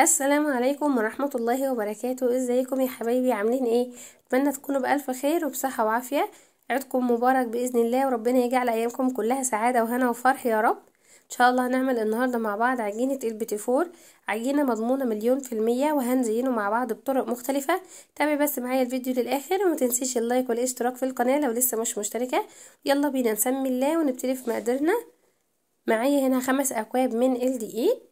السلام عليكم ورحمة الله وبركاته ازيكم يا حبايبي عاملين ايه اتمنى تكونوا بألف خير وبصحة وعافية عيدكم مبارك بإذن الله وربنا يجعل أيامكم كلها سعادة وهنا وفرح يا رب ان شاء الله هنعمل النهاردة مع بعض عجينة البيتي فور عجينة مضمونة مليون في المية وهنزينه مع بعض بطرق مختلفة تابع بس معايا الفيديو للآخر وما تنسيش اللايك والاشتراك في القناة لو لسه مش مشتركة يلا بينا نسمي الله ونبتدي في مقدرنا معايا هنا خمس أكواب من الدقيق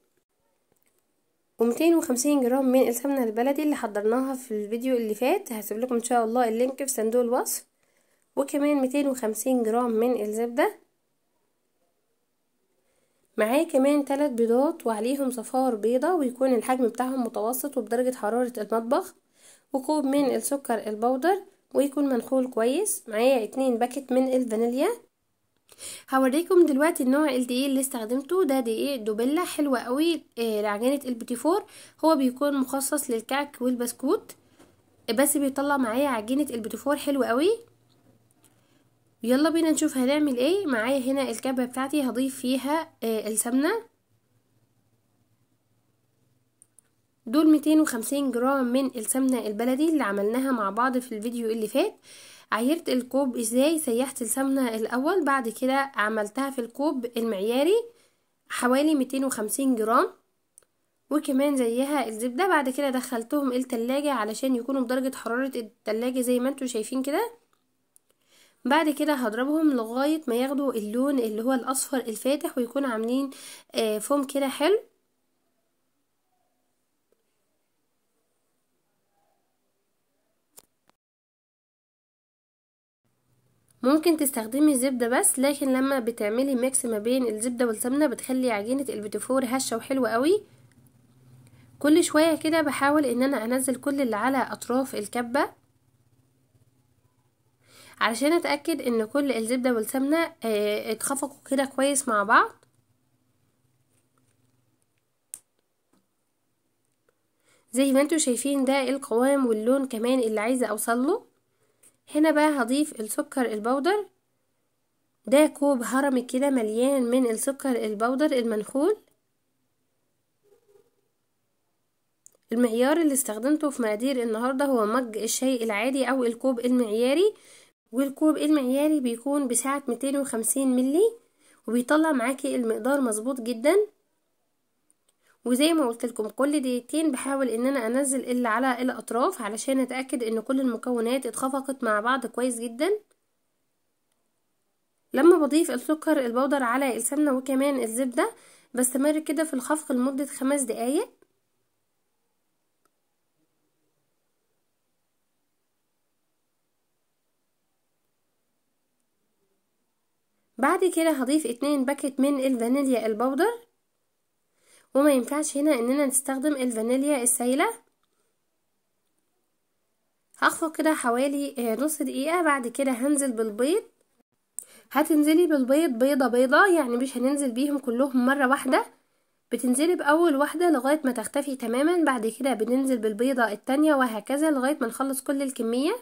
ومتين 250 جرام من السمنه البلدي اللي حضرناها في الفيديو اللي فات هسيب لكم ان شاء الله اللينك في صندوق الوصف وكمان 250 جرام من الزبده معايا كمان ثلاث بيضات وعليهم صفار بيضه ويكون الحجم بتاعهم متوسط وبدرجه حراره المطبخ وكوب من السكر البودر ويكون منخول كويس معايا اتنين باكت من الفانيليا هوريكم دلوقتي النوع الدقيق اللي استخدمته ده دقيق دوبيلا حلوة قوي آه، لعجينة فور هو بيكون مخصص للكعك والبسكوت بس بيطلع معايا عجينة البيتي فور حلوة قوي يلا بينا نشوف هنعمل ايه معايا هنا الكبة بتاعتي هضيف فيها آه، السمنة دول 250 جرام من السمنة البلدي اللي عملناها مع بعض في الفيديو اللي فات عيرت الكوب ازاي سيحت السمنة الاول بعد كده عملتها في الكوب المعياري حوالي 250 جرام وكمان زيها الزبدة بعد كده دخلتهم التلاجة علشان يكونوا بدرجة حرارة التلاجة زي ما انتوا شايفين كده بعد كده هضربهم لغاية ما ياخدوا اللون اللي هو الاصفر الفاتح ويكون عاملين آه، فوم كده حلو ممكن تستخدمي الزبدة بس لكن لما بتعملي ميكس ما بين الزبدة والسمنة بتخلي عجينة البيتيفور هشة وحلوة قوي كل شوية كده بحاول ان انا انزل كل اللي على اطراف الكبة علشان اتأكد ان كل الزبدة والسمنة آه، اتخفقوا كده كويس مع بعض زي ما انتوا شايفين ده القوام واللون كمان اللي عايزه اوصله هنا بقى هضيف السكر البودر ده كوب هرمي كده مليان من السكر البودر المنخول المعيار اللي استخدمته في مقادير النهاردة هو مج الشاي العادي او الكوب المعياري والكوب المعياري بيكون بسعة 250 ملي وبيطلع معاكي المقدار مظبوط جدا وزي ما قلت لكم كل دقيقتين بحاول ان انا انزل اللي على الاطراف علشان اتاكد ان كل المكونات اتخفقت مع بعض كويس جدا لما بضيف السكر البودر على السمنه وكمان الزبده بستمر كده في الخفق لمده خمس دقايق بعد كده هضيف اتنين باكت من الفانيليا البودر وما ينفعش هنا اننا نستخدم الفانيليا السائلة هخفق كده حوالي آه، نص دقيقة بعد كده هنزل بالبيض هتنزلي بالبيض بيضة بيضة يعني مش هننزل بيهم كلهم مرة واحدة بتنزلي بأول واحدة لغاية ما تختفي تماما بعد كده بننزل بالبيضة التانية وهكذا لغاية ما نخلص كل الكمية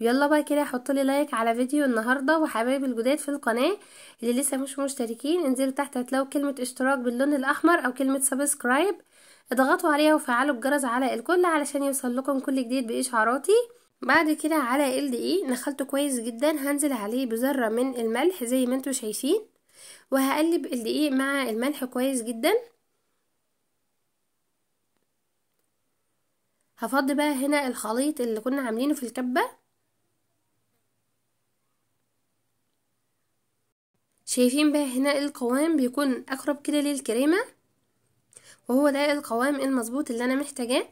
يلا بقى كده حط لي لايك على فيديو النهارده وحبايب الجداد في القناه اللي لسه مش مشتركين انزلوا تحت هتلاقوا كلمه اشتراك باللون الاحمر او كلمه سبسكرايب اضغطوا عليها وفعلوا الجرس على الكل علشان يوصل لكم كل جديد باشعاراتي بعد كده على ال دقيق e، نخلته كويس جدا هنزل عليه بذره من الملح زي ما انتم شايفين وهقلب الدقيق e مع الملح كويس جدا هفضي بقى هنا الخليط اللي كنا عاملينه في الكبه شايفين بقى هنا القوام بيكون اقرب كده للكريمة وهو ده القوام المظبوط اللي انا محتاجاه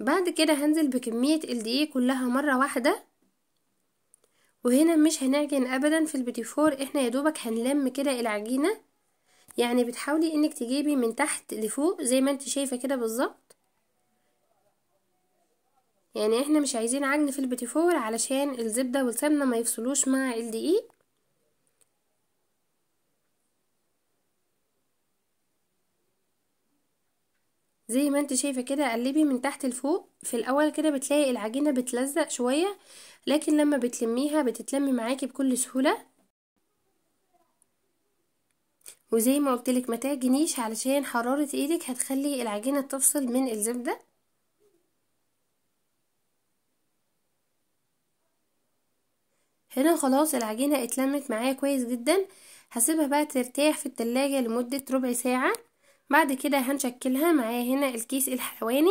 بعد كده هنزل بكمية الدقيق كلها مرة واحدة وهنا مش هنعجن ابدا في البيتيفور احنا يا دوبك هنلم كده العجينة يعني بتحاولي انك تجيبي من تحت لفوق زي ما انت شايفة كده بالظبط يعني احنا مش عايزين عجن في البيتي فور علشان الزبدة والسمنة ما يفصلوش مع الدقيق زي ما انت شايفة كده قلبي من تحت لفوق في الاول كده بتلاقي العجينة بتلزق شوية لكن لما بتلميها بتتلم معاكي بكل سهولة وزي ما قلتلك ما تعجنيش علشان حرارة ايدك هتخلي العجينة تفصل من الزبدة هنا خلاص العجينة اتلمت معايا كويس جدا هسيبها بقى ترتاح في التلاجة لمدة ربع ساعة بعد كده هنشكلها معايا هنا الكيس الحلواني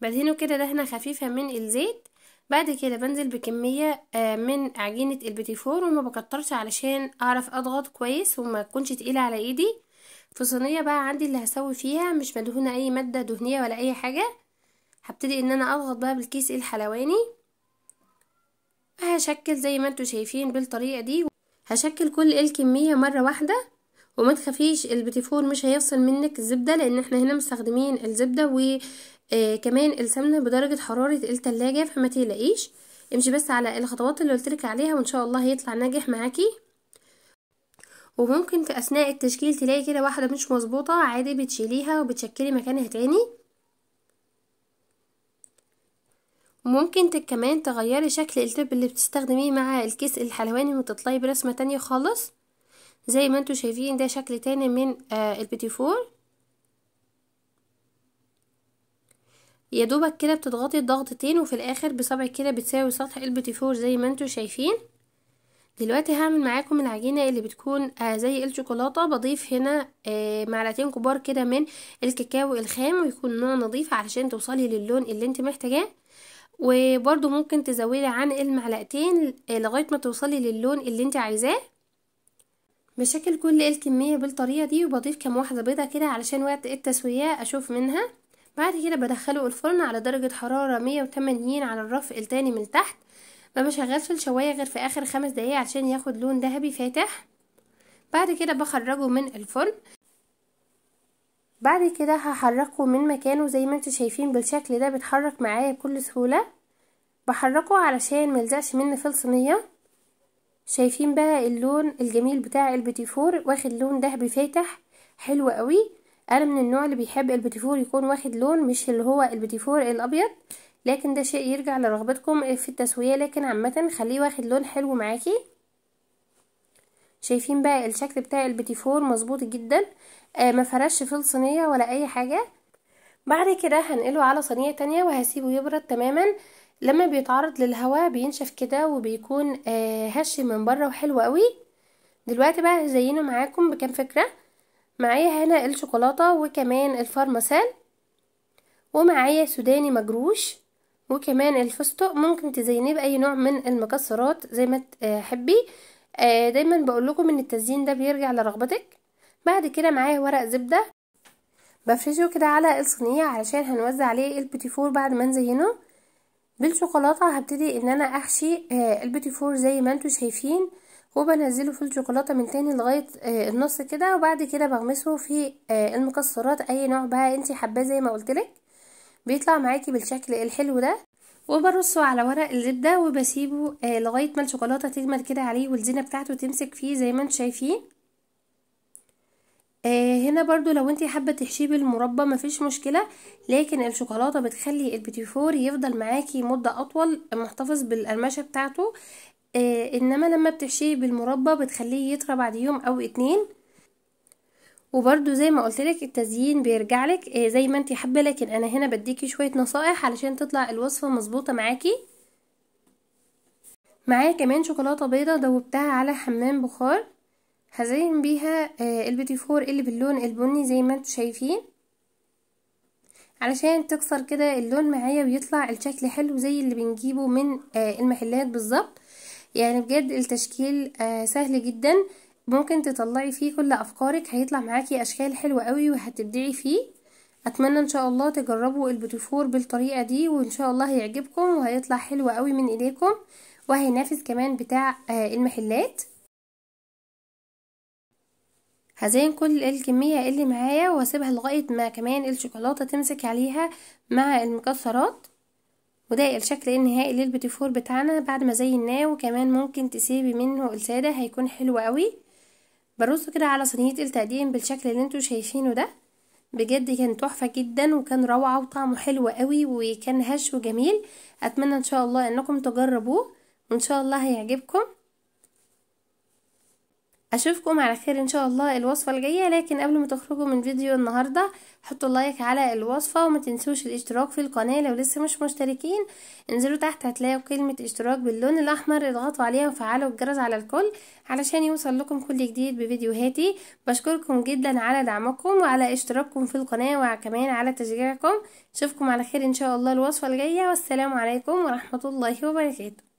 بدهنه كده دهنة خفيفة من الزيت بعد كده بنزل بكمية آه، من عجينة البيتيفور وما بكترش علشان اعرف اضغط كويس وما تكونش تقيلة على ايدي في صينية بقى عندي اللي هسوي فيها مش مدهونة اي مادة دهنية ولا اي حاجة هبتدي ان انا اضغط بقى بالكيس الحلواني هشكل زي ما انتوا شايفين بالطريقة دي هشكل كل الكمية مرة واحدة وما تخافيش البتيفور مش هيفصل منك الزبدة لان احنا هنا مستخدمين الزبدة وكمان آه، السمنة بدرجة حرارة التلاجة فما تلاقيش امشي بس على الخطوات اللي قلتلك عليها وان شاء الله هيطلع ناجح معاكي وممكن في اثناء التشكيل تلاقي كده واحدة مش مظبوطة عادي بتشيليها وبتشكلي مكانها تاني ممكن كمان تغيري شكل التب اللي بتستخدميه مع الكيس الحلواني وتطلعي برسمة تانية خالص زي ما انتوا شايفين ده شكل تاني من آه البيتيفور يا دوبك كده بتضغطي الضغطتين وفي الاخر بصبعك كده بتساوي سطح البيتيفور زي ما انتوا شايفين دلوقتي هعمل معاكم العجينة اللي بتكون آه زي الشوكولاتة بضيف هنا آه معلقتين كبار كده من الكاكاو الخام ويكون نوع نظيف علشان توصلي للون اللي انت محتاجاه وبرده ممكن تزودي عن المعلقتين لغاية ما توصلي للون اللي انت عايزاه بشكل كل الكمية بالطريقة دي وبضيف كم واحدة بيضة كده علشان وقت التسوية اشوف منها بعد كده بدخله الفرن على درجة حرارة 180 على الرف التاني من تحت ما بشغلش الشواية غير في اخر خمس دقايق عشان ياخد لون ذهبي فاتح بعد كده بخرجه من الفرن بعد كده هحركه من مكانه زي ما انتوا شايفين بالشكل ده بيتحرك معايا بكل سهولة بحركه علشان ملزقش مني في الصينية شايفين بقى اللون الجميل بتاع البتيفور واخد لون دهبي فاتح حلو قوي انا من النوع اللي بيحب البتيفور يكون واخد لون مش اللي هو البتيفور الابيض لكن ده شيء يرجع لرغبتكم في التسويه لكن عامه خليه واخد لون حلو معاكي شايفين بقى الشكل بتاع البيتي فور مظبوط جدا آه ما فرش في الصينيه ولا اي حاجه بعد كده هنقله على صينيه تانية وهسيبه يبرد تماما لما بيتعرض للهواء بينشف كده وبيكون آه هش من بره وحلو قوي دلوقتي بقى هزينه معاكم بكام فكره معايا هنا الشوكولاته وكمان الفارماسال ومعايا سوداني مجروش وكمان الفستق ممكن تزينيه باي نوع من المكسرات زي ما تحبي آه، آه دايما بقول لكم ان التزيين ده بيرجع لرغبتك بعد كده معايا ورق زبده بفرشه كده على الصينيه علشان هنوزع عليه البيتي فور بعد ما نزينه بالشوكولاته هبتدي ان انا احشي آه، البيتي فور زي ما انتم شايفين وبنزله في الشوكولاته من تاني لغايه آه، النص كده وبعد كده بغمسه في آه، المكسرات اي نوع بقى انت حباه زي ما قلتلك بيطلع معاكي بالشكل الحلو ده وبرصه على ورق الزبدة وبسيبه آه لغاية ما الشوكولاتة تجمد كده عليه والزينة بتاعته تمسك فيه زي ما انتم شايفين آه هنا برضو لو انت حابة تحشيه بالمربى مفيش مشكلة لكن الشوكولاتة بتخلي البيتيفور يفضل معاكي مدة أطول محتفظ بالقرمشة بتاعته آه انما لما بتحشيه بالمربى بتخليه يطرى بعد يوم او اتنين وبرده زي ما قلت لك التزيين بيرجع لك آه، زي ما انت حابه لكن انا هنا بديكي شويه نصائح علشان تطلع الوصفه مظبوطه معاكي معايا كمان شوكولاته بيضه دوبتها على حمام بخار هزين بيها آه، البيتي فور اللي باللون البني زي ما انتم شايفين علشان تكسر كده اللون معايا ويطلع الشكل حلو زي اللي بنجيبه من آه، المحلات بالظبط يعني بجد التشكيل سهل جدا ممكن تطلعي فيه كل افكارك هيطلع معاكي اشكال حلوة قوي وهتبدعي فيه اتمنى ان شاء الله تجربوا البوتيفور بالطريقة دي وان شاء الله هيعجبكم وهيطلع حلو قوي من ايديكم وهينافس كمان بتاع آه، المحلات هزين كل الكمية اللي معايا واسيبها لغاية ما كمان الشوكولاتة تمسك عليها مع المكسرات وده الشكل النهائي للبيتي فور بتاعنا بعد ما زيناه وكمان ممكن تسيبي منه السادة هيكون حلو قوي برصه كده على صينيه التقديم بالشكل اللي انتوا شايفينه ده بجد كان تحفه جدا وكان روعه وطعمه حلو قوي وكان هش وجميل اتمنى ان شاء الله انكم تجربوه وان شاء الله هيعجبكم اشوفكم على خير ان شاء الله الوصفه الجايه لكن قبل ما تخرجوا من فيديو النهارده حطوا لايك على الوصفه وما تنسوش الاشتراك في القناه لو لسه مش مشتركين انزلوا تحت هتلاقوا كلمه اشتراك باللون الاحمر اضغطوا عليها وفعلوا الجرس على الكل علشان يوصل لكم كل جديد بفيديوهاتي بشكركم جدا على دعمكم وعلى اشتراككم في القناه وكمان على تشجيعكم اشوفكم على خير ان شاء الله الوصفه الجايه والسلام عليكم ورحمه الله وبركاته